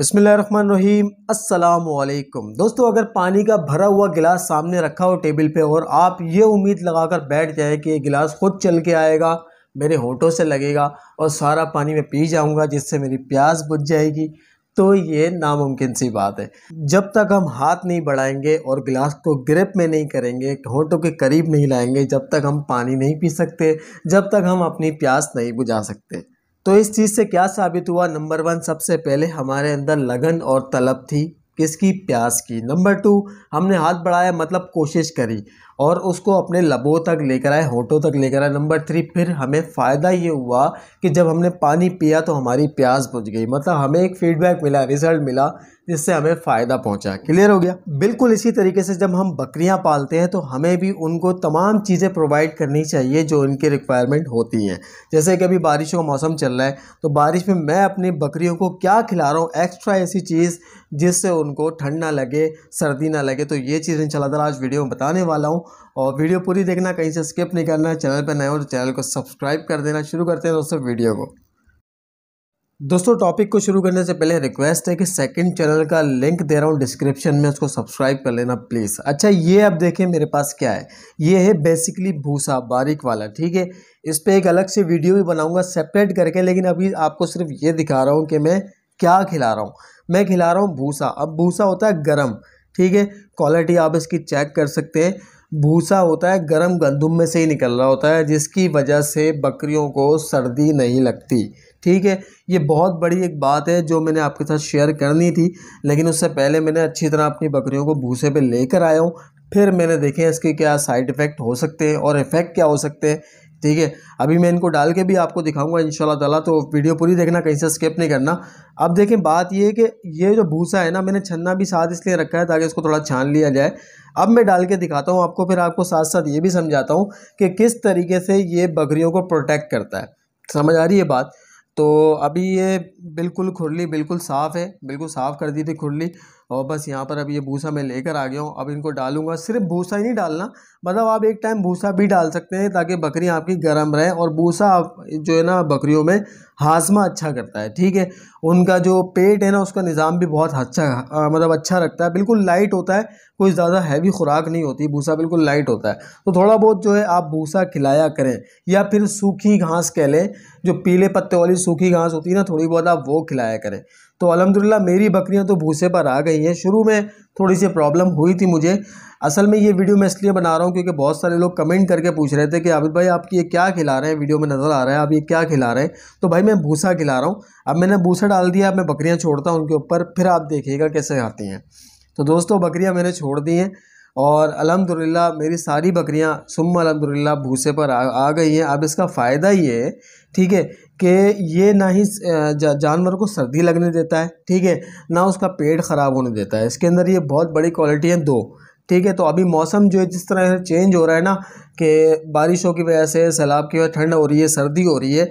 बसमीम अल्लाम दोस्तों अगर पानी का भरा हुआ गिलास सामने रखा हो टेबल पे और आप ये उम्मीद लगाकर बैठ जाए कि ये गिलास खुद चल के आएगा मेरे होठों से लगेगा और सारा पानी मैं पी जाऊंगा जिससे मेरी प्यास बुझ जाएगी तो ये नामुमकिन सी बात है जब तक हम हाथ नहीं बढ़ाएंगे और गिलास को ग्रिप में नहीं करेंगे होठों के करीब नहीं लाएंगे जब तक हम पानी नहीं पी सकते जब तक हम अपनी प्यास नहीं बुझा सकते तो इस चीज़ से क्या साबित हुआ नंबर वन सबसे पहले हमारे अंदर लगन और तलब थी किसकी प्यास की नंबर टू हमने हाथ बढ़ाया मतलब कोशिश करी और उसको अपने लबों तक लेकर आए होठों तक लेकर आए नंबर थ्री फिर हमें फ़ायदा ये हुआ कि जब हमने पानी पिया तो हमारी प्यास बुझ गई मतलब हमें एक फीडबैक मिला रिज़ल्ट मिला जिससे हमें फ़ायदा पहुंचा क्लियर हो गया बिल्कुल इसी तरीके से जब हम बकरियां पालते हैं तो हमें भी उनको तमाम चीज़ें प्रोवाइड करनी चाहिए जो उनकी रिक्वायरमेंट होती हैं जैसे कि अभी बारिश का मौसम चल रहा है तो बारिश में मैं अपनी बकरियों को क्या खिला रहा हूँ एक्स्ट्रा ऐसी चीज़ जिससे उनको ठंड ना लगे सर्दी ना लगे तो ये चीज़ इन ताला आज वीडियो में बताने वाला हूँ और वीडियो पूरी देखना कहीं से स्किप नहीं करना चैनल पर नए हो तो चैनल को सब्सक्राइब कर देना शुरू करते हैं दोस्तों वीडियो को दोस्तों टॉपिक को शुरू करने से पहले रिक्वेस्ट है कि सेकंड चैनल का लिंक दे रहा हूँ डिस्क्रिप्शन में उसको सब्सक्राइब कर लेना प्लीज़ अच्छा ये अब देखें मेरे पास क्या है ये है बेसिकली भूसा बारीक वाला ठीक है इस पर एक अलग से वीडियो भी बनाऊंगा सेपरेट करके लेकिन अभी आपको सिर्फ ये दिखा रहा हूँ कि मैं क्या खिला रहा हूँ मैं खिला रहा हूँ भूसा अब भूसा होता है गर्म ठीक है क्वालिटी आप इसकी चेक कर सकते हैं भूसा होता है गर्म गंदुम में से ही निकल रहा होता है जिसकी वजह से बकरियों को सर्दी नहीं लगती ठीक है ये बहुत बड़ी एक बात है जो मैंने आपके साथ शेयर करनी थी लेकिन उससे पहले मैंने अच्छी तरह अपनी बकरियों को भूसे पे लेकर आया हूँ फिर मैंने देखे इसके क्या साइड इफ़ेक्ट हो सकते हैं और इफ़ेक्ट क्या हो सकते हैं ठीक है अभी मैं इनको डाल के भी आपको दिखाऊंगा इन ताला तो वीडियो पूरी देखना कहीं से स्किप नहीं करना अब देखें बात ये है कि ये जो भूसा है ना मैंने छन्ना भी साथ इसलिए रखा है ताकि इसको थोड़ा छान लिया जाए अब मैं डाल के दिखाता हूँ आपको फिर आपको साथ साथ ये भी समझाता हूँ कि किस तरीके से ये बकरियों को प्रोटेक्ट करता है समझ आ रही है बात तो अभी ये बिल्कुल खुरली बिल्कुल साफ़ है बिल्कुल साफ़ कर दी थी खुरली और बस यहाँ पर अब ये भूसा मैं लेकर आ गया हूँ अब इनको डालूंगा सिर्फ भूसा ही नहीं डालना मतलब आप एक टाइम भूसा भी डाल सकते हैं ताकि बकरियाँ आपकी गर्म रहें और भूसा आप जो है ना बकरियों में हाजमा अच्छा करता है ठीक है उनका जो पेट है ना उसका निज़ाम भी बहुत अच्छा आ, मतलब अच्छा रखता है बिल्कुल लाइट होता है कोई ज़्यादा हैवी खुराक नहीं होती भूसा बिल्कुल लाइट होता है तो थोड़ा बहुत जो है आप भूसा खिलाया करें या फिर सूखी घास कह लें जो पीले पत्ते वाली सूखी घास होती है ना थोड़ी बहुत आप वो खिलाया करें तो अलहमदिल्ला मेरी बकरियां तो भूसे पर आ गई हैं शुरू में थोड़ी सी प्रॉब्लम हुई थी मुझे असल में ये वीडियो मैं इसलिए बना रहा हूँ क्योंकि बहुत सारे लोग कमेंट करके पूछ रहे थे कि आबिद भाई आप ये क्या खिला रहे हैं वीडियो में नज़र आ रहा है आप ये क्या खिला रहे हैं तो भाई मैं भूसा खिला रहा हूँ अब मैंने भूसा डाल दिया अब मैं बकरियाँ छोड़ता हूँ उनके ऊपर फिर आप देखिएगा कैसे आती हैं तो दोस्तों बकरियाँ मैंने छोड़ दी हैं और अलहमदिल्ला मेरी सारी बकरियाँ सुम अलहमदिल्ला भूसे पर आ, आ गई हैं अब इसका फ़ायदा ये है ठीक है कि ये ना ही जानवर को सर्दी लगने देता है ठीक है ना उसका पेट ख़राब होने देता है इसके अंदर ये बहुत बड़ी क्वालिटी है दो ठीक है तो अभी मौसम जो है जिस तरह से चेंज हो रहा है ना कि बारिशों की वजह से सैलाब की वजह ठंड हो रही है सर्दी हो रही है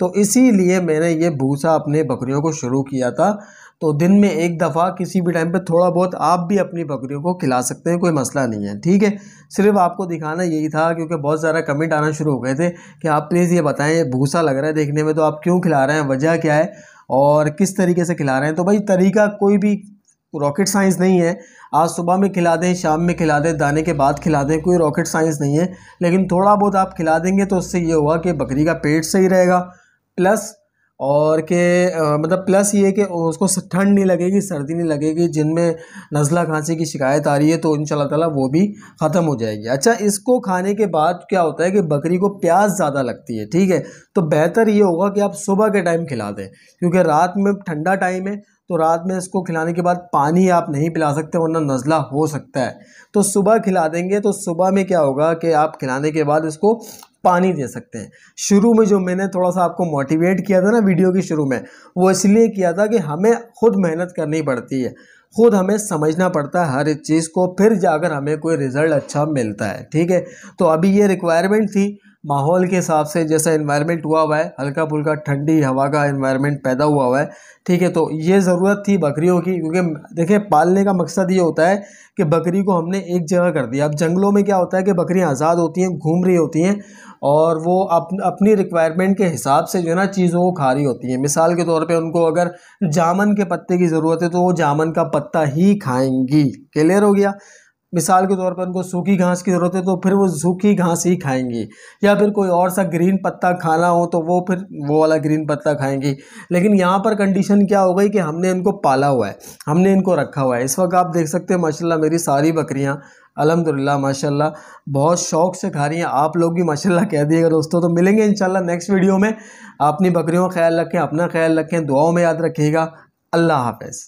तो इसीलिए मैंने ये भूसा अपने बकरियों को शुरू किया था तो दिन में एक दफ़ा किसी भी टाइम पे थोड़ा बहुत आप भी अपनी बकरियों को खिला सकते हैं कोई मसला नहीं है ठीक है सिर्फ आपको दिखाना यही था क्योंकि बहुत ज़्यादा कमेंट आना शुरू हो गए थे कि आप प्लीज़ ये बताएं भूसा लग रहा है देखने में तो आप क्यों खिला रहे हैं वजह क्या है और किस तरीके से खिला रहे हैं तो भाई तरीका कोई भी रॉकेट साइंस नहीं है आज सुबह में खिला दें शाम में खिला दें दाने के बाद खिला दें कोई रॉकेट साइंस नहीं है लेकिन थोड़ा बहुत आप खिला देंगे तो उससे ये हुआ कि बकरी का पेट सही रहेगा प्लस और के मतलब प्लस ये कि उसको ठंड नहीं लगेगी सर्दी नहीं लगेगी जिनमें नज़ला खांसी की शिकायत आ रही है तो इन ताला वो भी ख़त्म हो जाएगी अच्छा इसको खाने के बाद क्या होता है कि बकरी को प्यास ज़्यादा लगती है ठीक है तो बेहतर ये होगा कि आप सुबह के टाइम खिला दें क्योंकि रात में ठंडा टाइम है तो रात में इसको खिलाने के बाद पानी आप नहीं पिला सकते वरना नज़ला हो सकता है तो सुबह खिला देंगे तो सुबह में क्या होगा कि आप खिलाने के बाद इसको पानी दे सकते हैं शुरू में जो मैंने थोड़ा सा आपको मोटिवेट किया था ना वीडियो के शुरू में वो इसलिए किया था कि हमें खुद मेहनत करनी पड़ती है खुद हमें समझना पड़ता है हर एक चीज़ को फिर जाकर हमें कोई रिज़ल्ट अच्छा मिलता है ठीक है तो अभी ये रिक्वायरमेंट थी माहौल के हिसाब से जैसा इन्वायरमेंट हुआ हुआ है हल्का फुल्का ठंडी हवा का इन्वायरमेंट पैदा हुआ हुआ है ठीक है तो ये ज़रूरत थी बकरियों की क्योंकि देखिए पालने का मकसद ये होता है कि बकरी को हमने एक जगह कर दिया अब जंगलों में क्या होता है कि बकरियाँ आज़ाद होती हैं घूम रही होती हैं और वो अप, अपनी रिक्वायरमेंट के हिसाब से जो है ना चीज़ों को खा रही होती हैं मिसाल के तौर पर उनको अगर जामन के पत्ते की ज़रूरत है तो वो जामन का पत्ता ही खाएंगी क्लियर हो गया मिसाल के तौर पर उनको सूखी घास की ज़रूरत है तो फिर वो सूखी घास ही खाएंगी या फिर कोई और सा ग्रीन पत्ता खाना हो तो वो फिर वो वाला ग्रीन पत्ता खाएंगी लेकिन यहाँ पर कंडीशन क्या हो गई कि हमने इनको पाला हुआ है हमने इनको रखा हुआ है इस वक्त आप देख सकते हैं माशाल्लाह मेरी सारी बकरियाँ अलहमदिल्ला माशाल्लाह बहुत शौक से खा रही हैं आप लोग भी माशाल्लाह कह दिएगा दोस्तों तो मिलेंगे इनशाला नेक्स्ट वीडियो में अपनी बकरियों का ख्याल रखें अपना ख्याल रखें दुआओं में याद रखिएगा अल्लाह हाफिज़